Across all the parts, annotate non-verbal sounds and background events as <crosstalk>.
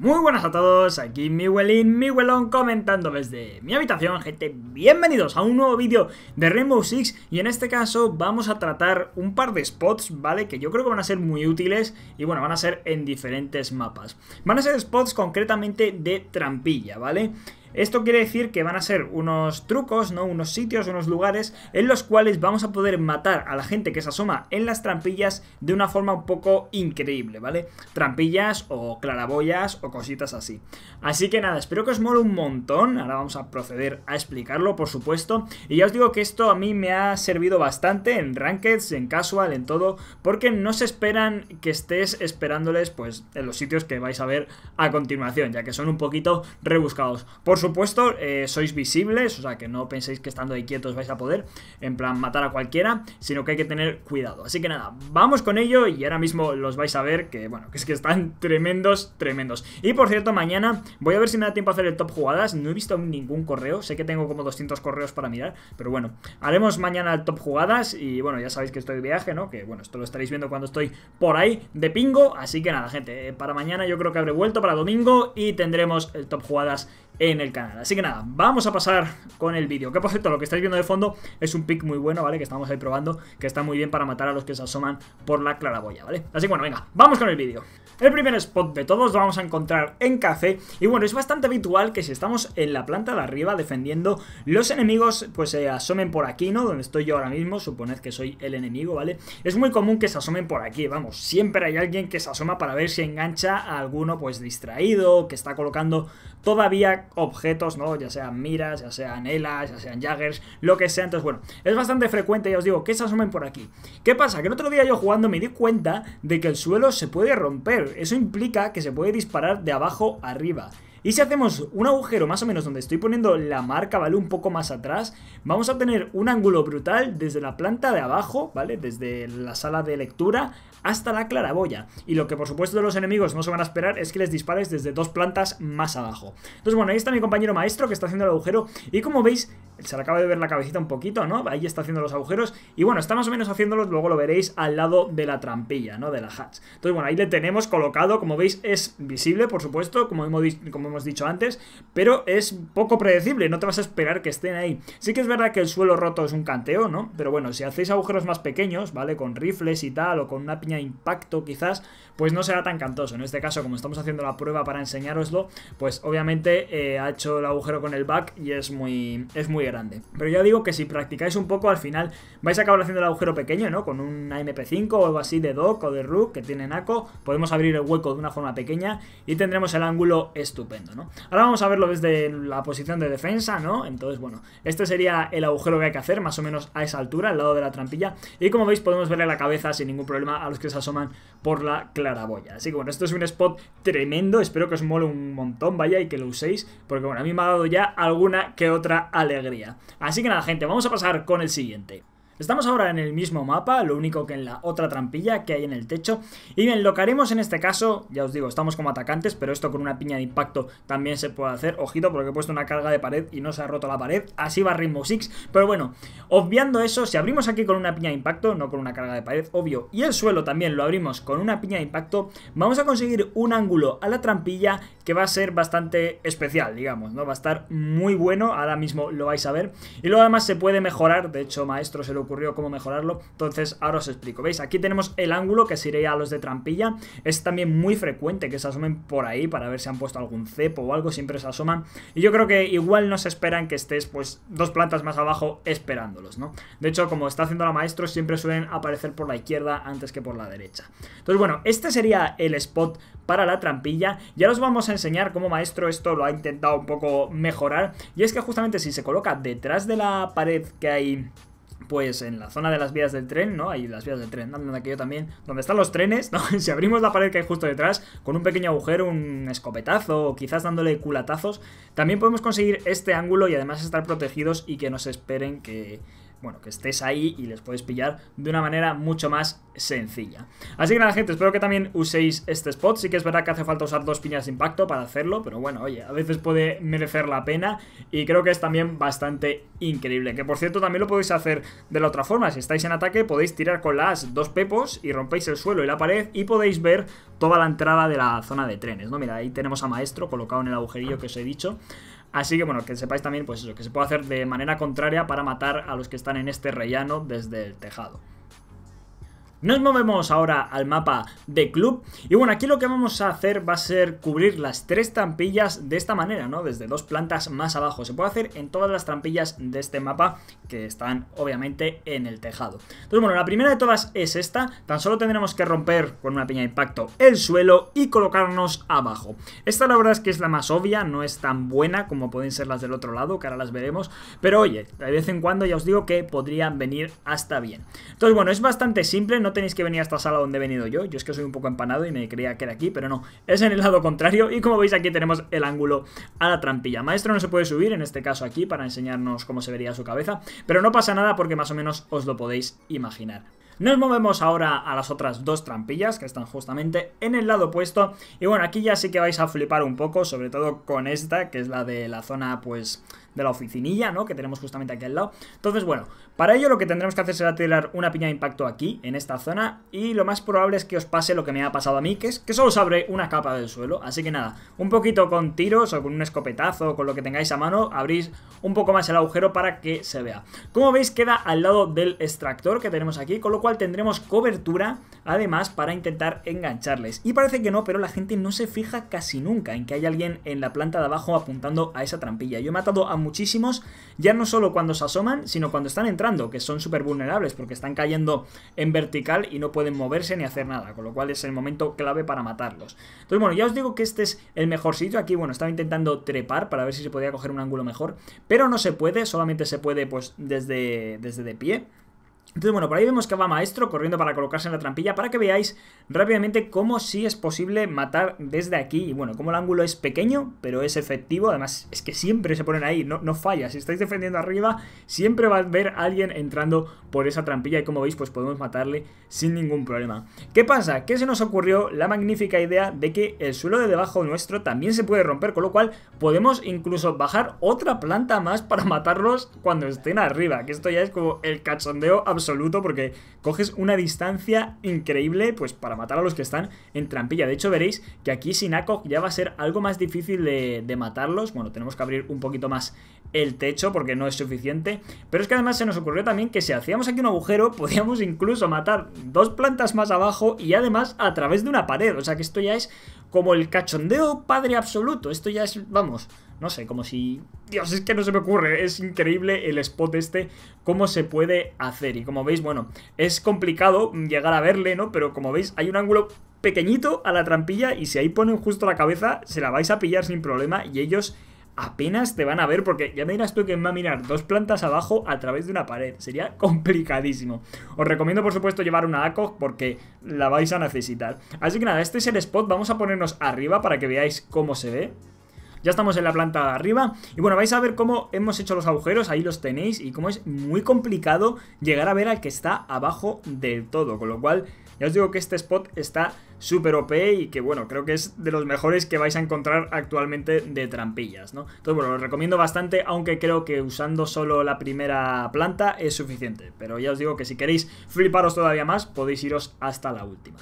Muy buenas a todos, aquí mi Miguelón comentando desde mi habitación, gente, bienvenidos a un nuevo vídeo de Rainbow Six y en este caso vamos a tratar un par de spots, ¿vale? Que yo creo que van a ser muy útiles y bueno, van a ser en diferentes mapas. Van a ser spots concretamente de trampilla, ¿vale? Esto quiere decir que van a ser unos trucos, ¿no? Unos sitios, unos lugares en los cuales vamos a poder matar a la gente que se asoma en las trampillas de una forma un poco increíble, ¿vale? Trampillas o claraboyas o cositas así. Así que nada, espero que os mole un montón. Ahora vamos a proceder a explicarlo, por supuesto. Y ya os digo que esto a mí me ha servido bastante en Rankeds, en Casual, en todo, porque no se esperan que estés esperándoles, pues, en los sitios que vais a ver a continuación, ya que son un poquito rebuscados. Por supuesto, supuesto, eh, sois visibles, o sea, que no penséis que estando ahí quietos vais a poder, en plan, matar a cualquiera, sino que hay que tener cuidado. Así que nada, vamos con ello y ahora mismo los vais a ver que, bueno, que es que están <laughs> tremendos, tremendos. Y por cierto, mañana voy a ver si me da tiempo a hacer el top jugadas, no he visto ningún correo, sé que tengo como 200 correos para mirar, pero bueno, haremos mañana el top jugadas y bueno, ya sabéis que estoy de viaje, ¿no? Que bueno, esto lo estaréis viendo cuando estoy por ahí de pingo, así que nada, gente, eh, para mañana yo creo que habré vuelto para domingo y tendremos el top jugadas en el canal. Así que nada, vamos a pasar con el vídeo. Que por cierto, lo que estáis viendo de fondo es un pick muy bueno, ¿vale? Que estamos ahí probando, que está muy bien para matar a los que se asoman por la claraboya, ¿vale? Así que bueno, venga, vamos con el vídeo. El primer spot de todos lo vamos a encontrar en café y bueno, es bastante habitual que si estamos en la planta de arriba defendiendo, los enemigos pues se asomen por aquí, ¿no? Donde estoy yo ahora mismo, suponed que soy el enemigo, ¿vale? Es muy común que se asomen por aquí, vamos, siempre hay alguien que se asoma para ver si engancha a alguno pues distraído, que está colocando todavía objetos, ¿no? Ya sean miras, ya sean elas, ya sean jaggers, lo que sea. Entonces, bueno, es bastante frecuente, ya os digo, que se asumen por aquí. ¿Qué pasa? Que el otro día yo jugando me di cuenta de que el suelo se puede romper. Eso implica que se puede disparar de abajo arriba. Y si hacemos un agujero más o menos donde estoy poniendo la marca, ¿vale? Un poco más atrás, vamos a tener un ángulo brutal desde la planta de abajo, ¿vale? Desde la sala de lectura hasta la claraboya. Y lo que por supuesto de los enemigos no se van a esperar es que les dispares desde dos plantas más abajo. Entonces bueno, ahí está mi compañero maestro que está haciendo el agujero y como veis se le acaba de ver la cabecita un poquito, ¿no? Ahí está haciendo los agujeros. Y bueno, está más o menos haciéndolos, luego lo veréis al lado de la trampilla, ¿no? De la hatch. Entonces, bueno, ahí le tenemos colocado, como veis, es visible, por supuesto, como hemos, como hemos dicho antes, pero es poco predecible, no te vas a esperar que estén ahí. Sí que es verdad que el suelo roto es un canteo, ¿no? Pero bueno, si hacéis agujeros más pequeños, ¿vale? Con rifles y tal, o con una piña de impacto quizás, pues no será tan cantoso. En este caso, como estamos haciendo la prueba para enseñároslo, pues obviamente eh, ha hecho el agujero con el back y es muy, es muy grande. Pero ya digo que si practicáis un poco, al final vais a acabar haciendo el agujero pequeño, ¿no? Con un MP5 o algo así de Doc o de Rook que tiene Naco, podemos abrir el hueco de una forma pequeña y tendremos el ángulo estupendo, ¿no? Ahora vamos a verlo desde la posición de defensa, ¿no? Entonces, bueno, este sería el agujero que hay que hacer, más o menos a esa altura, al lado de la trampilla. Y como veis, podemos verle la cabeza sin ningún problema a los que se asoman por la claraboya. Así que bueno, esto es un spot tremendo, espero que os mole un montón, vaya, y que lo uséis, porque bueno, a mí me ha dado ya alguna que otra alegría. Así que nada, gente, vamos a pasar con el siguiente. Estamos ahora en el mismo mapa, lo único que en la otra trampilla que hay en el techo. Y bien, lo que haremos en este caso, ya os digo, estamos como atacantes, pero esto con una piña de impacto también se puede hacer. Ojito, porque he puesto una carga de pared y no se ha roto la pared. Así va Ritmo Six. Pero bueno, obviando eso, si abrimos aquí con una piña de impacto, no con una carga de pared, obvio, y el suelo también lo abrimos con una piña de impacto, vamos a conseguir un ángulo a la trampilla que va a ser bastante especial, digamos, ¿no? Va a estar muy bueno, ahora mismo lo vais a ver. Y luego además se puede mejorar, de hecho, maestro se lo ocurrió cómo mejorarlo, entonces ahora os explico. ¿Veis? Aquí tenemos el ángulo que sería a los de trampilla. Es también muy frecuente que se asomen por ahí para ver si han puesto algún cepo o algo, siempre se asoman. Y yo creo que igual no se esperan que estés pues dos plantas más abajo esperándolos, ¿no? De hecho, como está haciendo la maestro, siempre suelen aparecer por la izquierda antes que por la derecha. Entonces, bueno, este sería el spot para la trampilla. Ya os vamos a enseñar cómo maestro esto lo ha intentado un poco mejorar. Y es que justamente si se coloca detrás de la pared que hay pues en la zona de las vías del tren, ¿no? Hay las vías del tren, andan aquello también, donde están los trenes, <laughs> si abrimos la pared que hay justo detrás, con un pequeño agujero, un escopetazo, o quizás dándole culatazos, también podemos conseguir este ángulo y además estar protegidos y que nos esperen que bueno, que estés ahí y les puedes pillar de una manera mucho más sencilla. Así que nada, gente, espero que también uséis este spot. Sí que es verdad que hace falta usar dos piñas de impacto para hacerlo, pero bueno, oye, a veces puede merecer la pena y creo que es también bastante increíble. Que por cierto, también lo podéis hacer de la otra forma. Si estáis en ataque, podéis tirar con las dos pepos y rompéis el suelo y la pared y podéis ver toda la entrada de la zona de trenes, ¿no? Mira, ahí tenemos a Maestro colocado en el agujerillo que os he dicho. Así que bueno, que sepáis también pues eso, que se puede hacer de manera contraria para matar a los que están en este rellano desde el tejado. Nos movemos ahora al mapa de club y bueno, aquí lo que vamos a hacer va a ser cubrir las tres trampillas de esta manera, ¿no? Desde dos plantas más abajo. Se puede hacer en todas las trampillas de este mapa que están obviamente en el tejado. Entonces bueno, la primera de todas es esta. Tan solo tendremos que romper con una piña de impacto el suelo y colocarnos abajo. Esta la verdad es que es la más obvia, no es tan buena como pueden ser las del otro lado, que ahora las veremos. Pero oye, de vez en cuando ya os digo que podrían venir hasta bien. Entonces bueno, es bastante simple, no no tenéis que venir a esta sala donde he venido yo. Yo es que soy un poco empanado y me creía que era aquí, pero no. Es en el lado contrario y como veis aquí tenemos el ángulo a la trampilla. Maestro no se puede subir, en este caso aquí, para enseñarnos cómo se vería su cabeza. Pero no pasa nada porque más o menos os lo podéis imaginar. Nos movemos ahora a las otras dos trampillas que están justamente en el lado opuesto y bueno, aquí ya sí que vais a flipar un poco, sobre todo con esta que es la de la zona pues de la oficinilla, ¿no? Que tenemos justamente aquí al lado. Entonces, bueno, para ello lo que tendremos que hacer será tirar una piña de impacto aquí, en esta zona, y lo más probable es que os pase lo que me ha pasado a mí, que es que solo os abre una capa del suelo. Así que nada, un poquito con tiros o con un escopetazo o con lo que tengáis a mano, abrís un poco más el agujero para que se vea. Como veis, queda al lado del extractor que tenemos aquí, con lo cual tendremos cobertura, además, para intentar engancharles. Y parece que no, pero la gente no se fija casi nunca en que hay alguien en la planta de abajo apuntando a esa trampilla. Yo he matado a muchísimos, ya no solo cuando se asoman, sino cuando están entrando, que son súper vulnerables porque están cayendo en vertical y no pueden moverse ni hacer nada, con lo cual es el momento clave para matarlos. Entonces, bueno, ya os digo que este es el mejor sitio. Aquí, bueno, estaba intentando trepar para ver si se podía coger un ángulo mejor, pero no se puede, solamente se puede pues desde, desde de pie. Entonces, bueno, por ahí vemos que va Maestro corriendo para colocarse en la trampilla para que veáis rápidamente cómo sí es posible matar desde aquí. Y bueno, como el ángulo es pequeño, pero es efectivo. Además, es que siempre se ponen ahí, no, no falla. Si estáis defendiendo arriba, siempre va a haber alguien entrando por esa trampilla. Y como veis, pues podemos matarle sin ningún problema. ¿Qué pasa? Que se nos ocurrió la magnífica idea de que el suelo de debajo nuestro también se puede romper. Con lo cual, podemos incluso bajar otra planta más para matarlos cuando estén arriba. Que esto ya es como el cachondeo a absoluto porque coges una distancia increíble pues para matar a los que están en trampilla. De hecho veréis que aquí sin sinaco ya va a ser algo más difícil de, de matarlos. Bueno, tenemos que abrir un poquito más el techo porque no es suficiente. Pero es que además se nos ocurrió también que si hacíamos aquí un agujero <laughs> podíamos incluso matar dos plantas más abajo y además a través de una pared. O sea que esto ya es como el cachondeo padre absoluto. Esto ya es, vamos, no sé, como si... Dios, es que no se me ocurre, es increíble el spot este, cómo se puede hacer. Y como veis, bueno, es complicado llegar a verle, ¿no? Pero como veis, hay un ángulo pequeñito a la trampilla y si ahí ponen justo la cabeza, se la vais a pillar sin problema y ellos apenas te van a ver porque ya me dirás tú que me va a mirar dos plantas abajo a través de una pared. Sería <laughs> complicadísimo. Os recomiendo, por supuesto, llevar una ACOG porque la vais a necesitar. Así que nada, este es el spot. Vamos a ponernos arriba para que veáis cómo se ve. Ya estamos en la planta de arriba y bueno, vais a ver cómo hemos hecho los agujeros, ahí los tenéis y cómo es muy complicado llegar a ver al que está abajo del todo, con lo cual ya os digo que este spot está súper OP y que bueno, creo que es de los mejores que vais a encontrar actualmente de trampillas, ¿no? Entonces bueno, lo recomiendo bastante, aunque creo que usando solo la primera planta es suficiente, pero ya os digo que si queréis fliparos todavía más podéis iros hasta la última.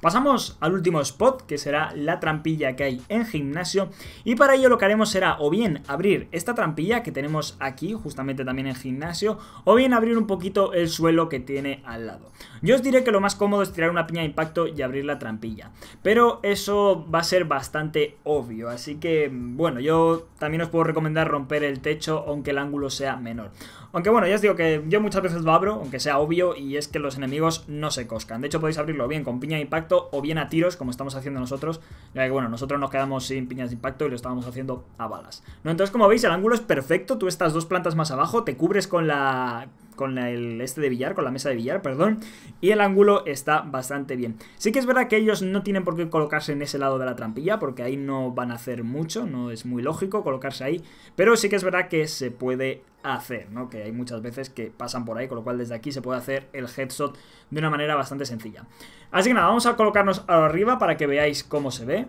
Pasamos al último spot, que será la trampilla que hay en gimnasio, y para ello lo que haremos será o bien abrir esta trampilla que tenemos aquí, justamente también en gimnasio, o bien abrir un poquito el suelo que tiene al lado. Yo os diré que lo más cómodo es tirar una piña de impacto y abrir la trampilla, pero eso va a ser bastante obvio, así que bueno, yo también os puedo recomendar romper el techo aunque el ángulo sea menor. Aunque bueno, ya os digo que yo muchas veces lo abro, aunque sea obvio, y es que los enemigos no se coscan. De hecho podéis abrirlo bien con piña de impacto, o bien a tiros, como estamos haciendo nosotros, ya que bueno, nosotros nos quedamos sin piñas de impacto y lo estábamos haciendo a balas. ¿No? Entonces, como veis, el ángulo es perfecto, tú estas dos plantas más abajo, te cubres con la con el este de billar, con la mesa de billar, perdón, y el ángulo está bastante bien. Sí que es verdad que ellos no tienen por qué colocarse en ese lado de la trampilla, porque ahí no van a hacer mucho, no es muy lógico colocarse ahí, pero sí que es verdad que se puede hacer, ¿no? Que hay muchas veces que pasan por ahí, con lo cual desde aquí se puede hacer el headshot de una manera bastante sencilla. Así que nada, vamos a colocarnos arriba para que veáis cómo se ve.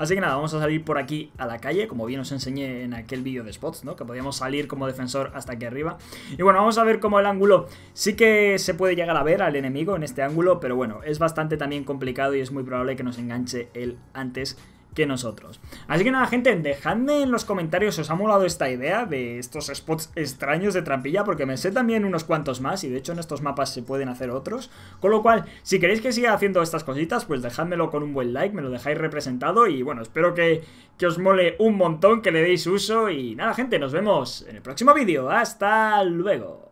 Así que nada, vamos a salir por aquí a la calle, como bien os enseñé en aquel vídeo de spots, ¿no? Que podíamos salir como defensor hasta aquí arriba. Y bueno, vamos a ver cómo el ángulo sí que se puede llegar a ver al enemigo en este ángulo, pero bueno, es bastante también complicado y es muy probable que nos enganche él antes que nosotros. Así que nada, gente, dejadme en los comentarios si os ha molado esta idea de estos spots extraños de trampilla, porque me sé también unos cuantos más, y de hecho en estos mapas se pueden hacer otros. Con lo cual, si queréis que siga haciendo estas cositas, pues dejadmelo con un buen like, me lo dejáis representado, y bueno, espero que, que os mole un montón, que le deis uso, y nada, gente, nos vemos en el próximo vídeo. ¡Hasta luego!